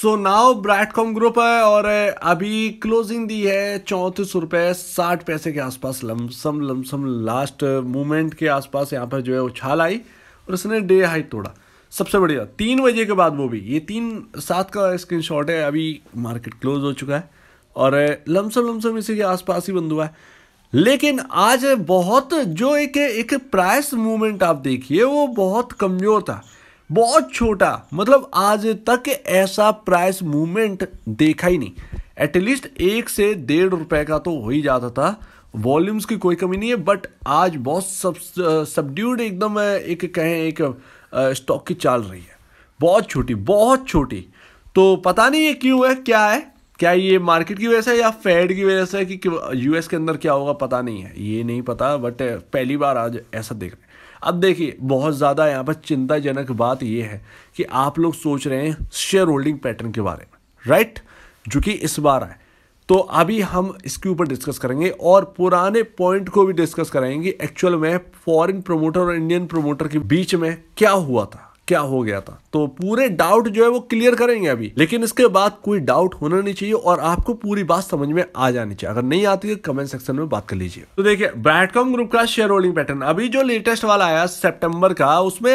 So now ब्रैडकॉम group है और अभी क्लोजिंग दी है चौंतीस रुपये साठ पैसे के आसपास लमसम लमसम लास्ट मूवमेंट के आसपास यहाँ पर जो है उछाल आई और इसने डे हाई तोड़ा सबसे बढ़िया तीन बजे के बाद वो भी ये तीन सात का स्क्रीन शॉट है अभी मार्केट क्लोज हो चुका है और लमसम लमसम इसी के आसपास ही बंद हुआ है लेकिन आज बहुत जो एक एक प्राइस मूवमेंट आप देखिए वो बहुत कमज़ोर था बहुत छोटा मतलब आज तक ऐसा प्राइस मूवमेंट देखा ही नहीं एटलीस्ट एक से डेढ़ रुपए का तो हो ही जाता था वॉल्यूम्स की कोई कमी नहीं है बट आज बहुत सब सबड्यूड एकदम एक कहें एक स्टॉक की चाल रही है बहुत छोटी बहुत छोटी तो पता नहीं ये क्यों है क्या है क्या ये मार्केट की वजह से या फेड की वजह से कि यूएस के अंदर क्या होगा पता नहीं है ये नहीं पता बट पहली बार आज ऐसा देख रहे हैं अब देखिए बहुत ज़्यादा यहाँ पर चिंताजनक बात यह है कि आप लोग सोच रहे हैं शेयर होल्डिंग पैटर्न के बारे में राइट जो कि इस बार आए तो अभी हम इसके ऊपर डिस्कस करेंगे और पुराने पॉइंट को भी डिस्कस करेंगे एक्चुअल में फॉरेन प्रमोटर और इंडियन प्रमोटर के बीच में क्या हुआ था क्या हो गया था तो पूरे डाउट जो है वो क्लियर करेंगे अभी लेकिन इसके बाद कोई डाउट होना नहीं चाहिए और आपको पूरी बात समझ में आ जानी चाहिए अगर नहीं आती है कमेंट सेक्शन में बात कर लीजिए तो देखिए ब्रैडकॉम ग्रुप का शेयर होल्डिंग पैटर्न अभी जो लेटेस्ट वाला आया सेप्टेम्बर का उसमें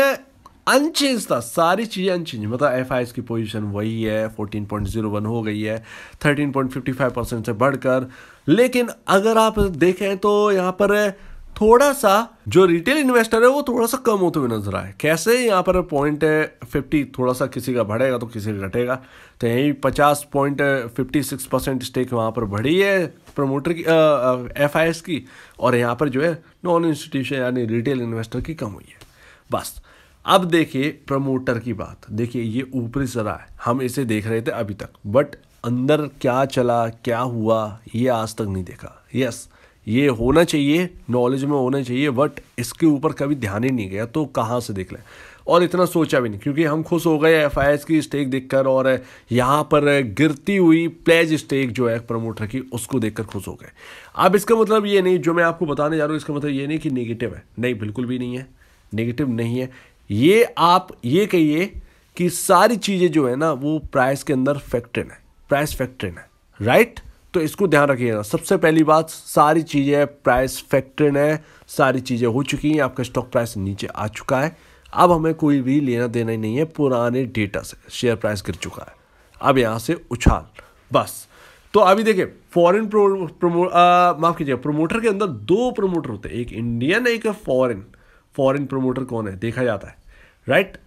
अनचेंज था सारी चीज़ें अनचेंज मतलब एफ की पोजिशन वही है फोर्टीन हो गई है थर्टीन परसेंट से बढ़कर लेकिन अगर आप देखें तो यहाँ पर थोड़ा सा जो रिटेल इन्वेस्टर है वो थोड़ा सा कम होते हुए नजर आए कैसे यहाँ पर पॉइंट फिफ्टी थोड़ा सा किसी का बढ़ेगा तो किसी का घटेगा तो यहीं पचास point fifty six percent stake वहाँ पर बढ़ी है प्रमोटर की एफ आई एस की और यहाँ पर जो है नॉन इंस्टीट्यूशन यानी रिटेल इन्वेस्टर की कम हुई है बस अब देखिए प्रमोटर की बात देखिए ये ऊपरी सरा है हम इसे देख रहे थे अभी तक बट अंदर क्या चला क्या हुआ ये आज तक नहीं देखा यस ये होना चाहिए नॉलेज में होना चाहिए बट इसके ऊपर कभी ध्यान ही नहीं गया तो कहाँ से देख लें और इतना सोचा भी नहीं क्योंकि हम खुश हो गए एफ की स्टेक देखकर और यहाँ पर गिरती हुई प्लेज स्टेक जो है प्रमोटर की उसको देखकर खुश हो गए अब इसका मतलब ये नहीं जो मैं आपको बताने जा रहा हूँ इसका मतलब ये नहीं कि नेगेटिव है नहीं बिल्कुल भी नहीं है नेगेटिव नहीं है ये आप ये कहिए कि सारी चीज़ें जो है ना वो प्राइस के अंदर फैक्ट्रेन है प्राइस फैक्ट्रेन है राइट right? तो इसको ध्यान रखिएगा सबसे पहली बात सारी चीज़ें प्राइस फैक्टर है सारी चीज़ें हो चुकी हैं आपका स्टॉक प्राइस नीचे आ चुका है अब हमें कोई भी लेना देना ही नहीं है पुराने डेटा से शेयर प्राइस गिर चुका है अब यहाँ से उछाल बस तो अभी देखिए फॉरेन प्रो, प्रमो माफ़ कीजिए प्रोमोटर के अंदर दो प्रोमोटर होते हैं एक इंडियन एक फॉरेन फॉरेन प्रोमोटर कौन है देखा जाता है राइट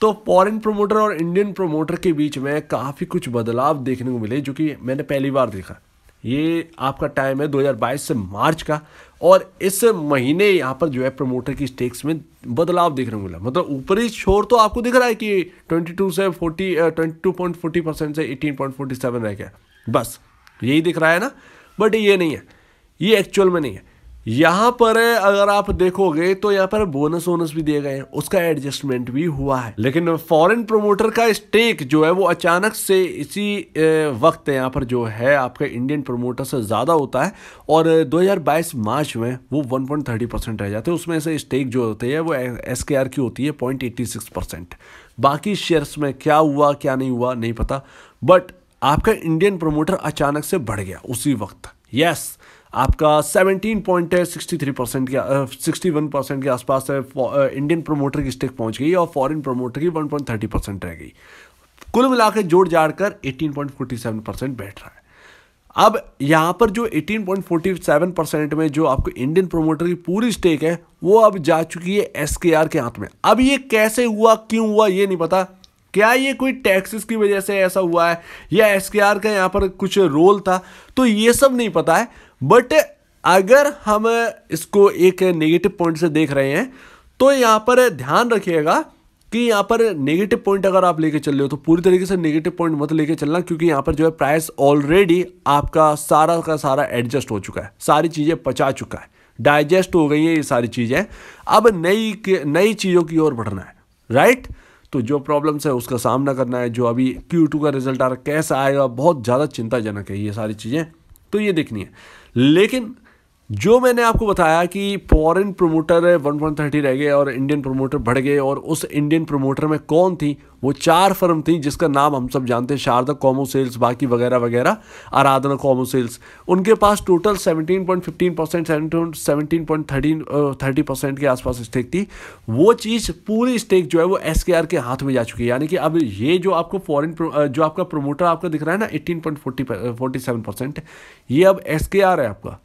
तो फॉरेन प्रोमोटर और इंडियन प्रोमोटर के बीच में काफ़ी कुछ बदलाव देखने को मिले जो कि मैंने पहली बार देखा ये आपका टाइम है 2022 से मार्च का और इस महीने यहाँ पर जो है प्रमोटर की स्टेक्स में बदलाव देखने को मिला मतलब ऊपरी छोर तो आपको दिख रहा है कि 22 से 40 22.40 परसेंट से 18.47 रह गया बस यही दिख रहा है ना बट ये नहीं है ये एक्चुअल में नहीं है यहाँ पर अगर आप देखोगे तो यहाँ पर बोनस वोनस भी दिए गए हैं उसका एडजस्टमेंट भी हुआ है लेकिन फॉरेन प्रोमोटर का स्टेक जो है वो अचानक से इसी वक्त यहाँ पर जो है आपके इंडियन प्रोमोटर से ज़्यादा होता है और 2022 मार्च में वो 1.30 परसेंट रह जाते हैं उसमें से स्टेक जो होती है वो एस की होती है पॉइंट बाकी शेयर्स में क्या हुआ क्या नहीं हुआ नहीं पता बट आपका इंडियन प्रोमोटर अचानक से बढ़ गया उसी वक्त यस yes, आपका 17 पॉइंट है 63 परसेंट के सिक्सटी वन परसेंट के आसपास है इंडियन प्रोमोटर की स्टेक पहुंच गई और फॉरेन प्रोमोटर की 1.30 परसेंट रह गई कुल मिलाकर जोड़ जाड़ कर eighteen point forty seven percent बैठ रहा है अब यहाँ पर जो 18.47 परसेंट में जो आपको इंडियन प्रोमोटर की पूरी स्टेक है वो अब जा चुकी है एस के आर के हाथ में अब ये कैसे हुआ क्यों हुआ ये नहीं पता क्या ये कोई टैक्सेस की वजह से ऐसा हुआ है या एस का यहाँ पर कुछ रोल था तो ये सब नहीं पता है बट अगर हम इसको एक नेगेटिव पॉइंट से देख रहे हैं तो यहाँ पर ध्यान रखिएगा कि यहाँ पर नेगेटिव पॉइंट अगर आप लेके चल रहे हो तो पूरी तरीके से नेगेटिव पॉइंट मत लेके चलना क्योंकि यहाँ पर जो है प्राइस ऑलरेडी आपका सारा का सारा एडजस्ट हो चुका है सारी चीज़ें पचा चुका है डाइजेस्ट हो गई हैं ये सारी चीज़ें अब नई नई चीज़ों की ओर बढ़ना है राइट तो जो प्रॉब्लम्स है उसका सामना करना है जो अभी क्यू टू का रिजल्ट आ रहा है कैसा आएगा बहुत ज़्यादा चिंताजनक है ये सारी चीज़ें तो ये देखनी है लेकिन जो मैंने आपको बताया कि foreign promoter one one thirty रह गए और इंडियन प्रोमोटर बढ़ गए और उस इंडियन प्रमोटर में कौन थी वो चार फर्म थी जिसका नाम हम सब जानते हैं शारदा कॉमो सेल्स बाकी वगैरह वगैरह आराधना कॉमो सेल्स उनके पास total 17.15 percent seventeen point thirty percent के आसपास स्टेक थी वो चीज़ पूरी स्टेक जो है वो एस के हाथ में जा चुकी है यानी कि अब ये जो आपको फॉरन जो आपका प्रोमोटर आपका दिख रहा है ना एट्टीन पॉइंट ये अब एस है आपका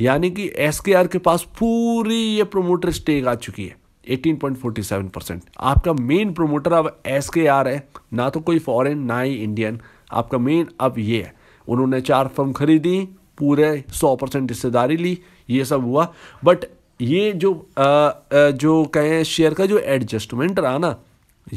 यानी कि एस के आर के पास पूरी ये प्रोमोटर स्टेक आ चुकी है 18.47 परसेंट आपका मेन प्रोमोटर अब एस के आर है ना तो कोई फॉरेन ना ही इंडियन आपका मेन अब ये है उन्होंने चार फर्म खरीदी पूरे 100 परसेंट हिस्सेदारी ली ये सब हुआ बट ये जो आ, आ, जो कहें शेयर का जो एडजस्टमेंट रहा ना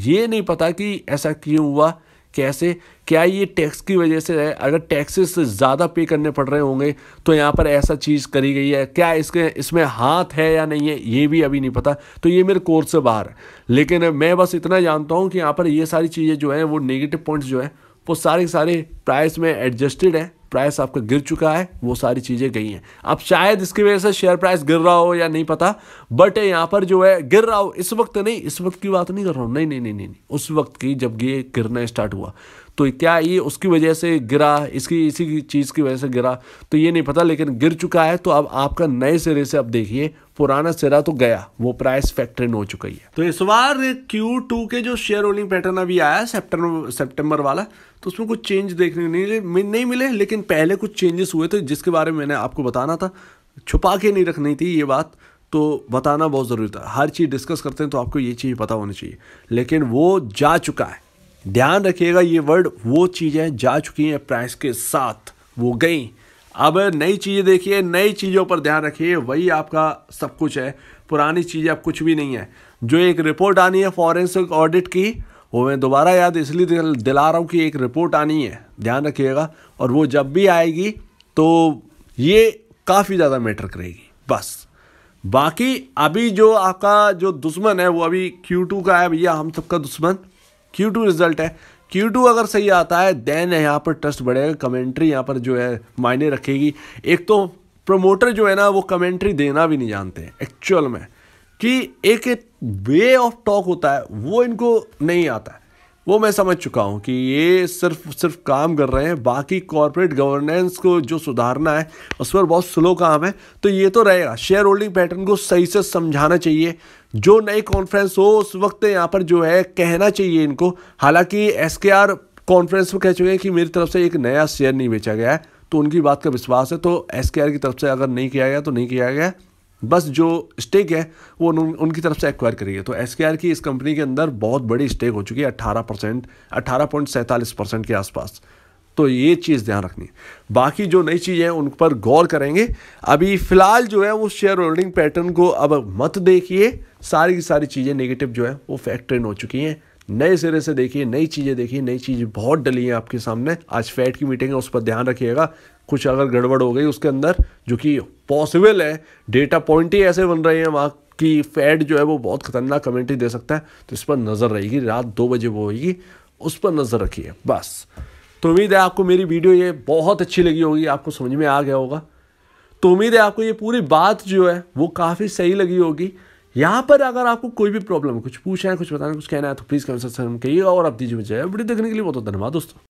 ये नहीं पता कि ऐसा क्यों हुआ कैसे क्या ये टैक्स की वजह से है अगर टैक्सेस ज़्यादा पे करने पड़ रहे होंगे तो यहाँ पर ऐसा चीज़ करी गई है क्या इसके इसमें हाथ है या नहीं है ये भी अभी नहीं पता तो ये मेरे कोर्स से बाहर है लेकिन मैं बस इतना जानता हूँ कि यहाँ पर ये सारी चीज़ें जो हैं वो नेगेटिव पॉइंट्स जो हैं वो सारे सारे प्राइस में एडजस्टेड हैं प्राइस आपका गिर चुका है वो सारी चीज़ें गई हैं अब शायद इसकी वजह से शेयर प्राइस गिर रहा हो या नहीं पता बट यहाँ पर जो है गिर रहा हो इस वक्त नहीं इस वक्त की बात नहीं कर रहा हूँ नहीं नहीं नहीं नहीं उस वक्त की जब ये गिरना स्टार्ट हुआ तो क्या ये उसकी वजह से गिरा इसकी इसी चीज़ की वजह से गिरा तो ये नहीं पता लेकिन गिर चुका है तो अब आपका नए सिरे से अब देखिए पुराना सिरा तो गया वो प्राइस फैक्टर हो चुकी है तो इस बार क्यू टू के जो शेयर होल्डिंग पैटर्न अभी आया सेप्टेम्बर सेप्टेम्बर वाला तो उसमें कुछ चेंज देखने को नहीं नहीं मिले लेकिन पहले कुछ चेंजेस हुए थे जिसके बारे में मैंने आपको बताना था छुपा के नहीं रखनी थी ये बात तो बताना बहुत ज़रूरी था हर चीज़ डिस्कस करते हैं तो आपको ये चीज़ पता होनी चाहिए लेकिन वो जा चुका है ध्यान रखिएगा ये वर्ड वो चीज़ें जा चुकी हैं प्राइस के साथ वो गई अब नई चीज़ें देखिए नई चीज़ों पर ध्यान रखिए वही आपका सब कुछ है पुरानी चीज़ें अब कुछ भी नहीं है जो एक रिपोर्ट आनी है फॉरेंसिक ऑडिट की वो मैं दोबारा याद इसलिए दिल, दिला रहा हूँ कि एक रिपोर्ट आनी है ध्यान रखिएगा और वो जब भी आएगी तो ये काफ़ी ज़्यादा मैटर करेगी बस बाकी अभी जो आपका जो दुश्मन है वो अभी क्यू का है भैया हम सबका दुश्मन क्यू टू रिजल्ट है क्यू टू अगर सही आता है देन यहाँ पर ट्रस्ट बढ़ेगा कमेंट्री यहाँ पर जो है मायने रखेगी एक तो प्रमोटर जो है ना वो कमेंट्री देना भी नहीं जानते एक्चुअल में कि एक वे ऑफ टॉक होता है वो इनको नहीं आता है वो मैं समझ चुका हूँ कि ये सिर्फ सिर्फ काम कर रहे हैं बाकी कॉरपोरेट गवर्नेंस को जो सुधारना है उस पर बहुत स्लो काम है तो ये तो रहेगा शेयर होल्डिंग पैटर्न को सही से समझाना चाहिए जो नई कॉन्फ्रेंस हो उस वक्त यहाँ पर जो है कहना चाहिए इनको हालांकि एस के आर कॉन्फ्रेंस में कह चुके हैं कि मेरी तरफ से एक नया शेयर नहीं बेचा गया है तो उनकी बात का विश्वास है तो एस के आर की तरफ से अगर नहीं किया गया तो नहीं किया गया बस जो स्टेक है वो उनकी तरफ से एक्वायर करी है तो एस की इस कंपनी के अंदर बहुत बड़ी स्टेक हो चुकी है अट्ठारह परसेंट अट्ठारह पॉइंट सैंतालीस परसेंट के आसपास तो ये चीज़ ध्यान रखनी बाकी जो नई चीज़ें हैं उन पर गौर करेंगे अभी फ़िलहाल जो है वो शेयर होल्डिंग पैटर्न को अब मत देखिए सारी की सारी चीज़ें नेगेटिव जो है वो फैक्ट्रेन हो चुकी हैं नए सिरे से देखिए नई चीज़ें देखिए नई चीज़ बहुत डली हैं आपके सामने आज फैट की मीटिंग है उस पर ध्यान रखिएगा कुछ अगर गड़बड़ हो गई उसके अंदर जो कि पॉसिबल है डेटा पॉइंट ही ऐसे बन रहे हैं वहाँ की फैट जो है वो बहुत खतरनाक कमेंट्री दे सकता है तो इस पर नज़र रहेगी रात दो बजे वो होगी उस पर नज़र रखिए बस तो उम्मीद है आपको मेरी वीडियो ये बहुत अच्छी लगी होगी आपको समझ में आ गया होगा तो उम्मीद है आपको ये पूरी बात जो है वो काफ़ी सही लगी होगी यहाँ पर अगर आपको कोई भी प्रॉब्लम है कुछ पूछना है कुछ बताना कुछ कहना है तो प्लीज़ कमेंट सेक्शन में कहिएगा और आप दीजिए मुझे वीडियो देखने के लिए बहुत बहुत धन्यवाद दोस्तों